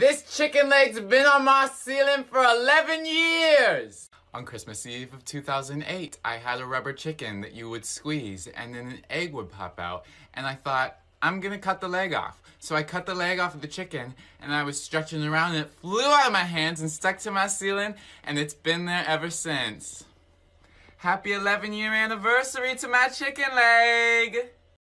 This chicken leg's been on my ceiling for 11 years! On Christmas Eve of 2008, I had a rubber chicken that you would squeeze and then an egg would pop out, and I thought, I'm gonna cut the leg off. So I cut the leg off of the chicken, and I was stretching around, and it flew out of my hands and stuck to my ceiling, and it's been there ever since. Happy 11 year anniversary to my chicken leg!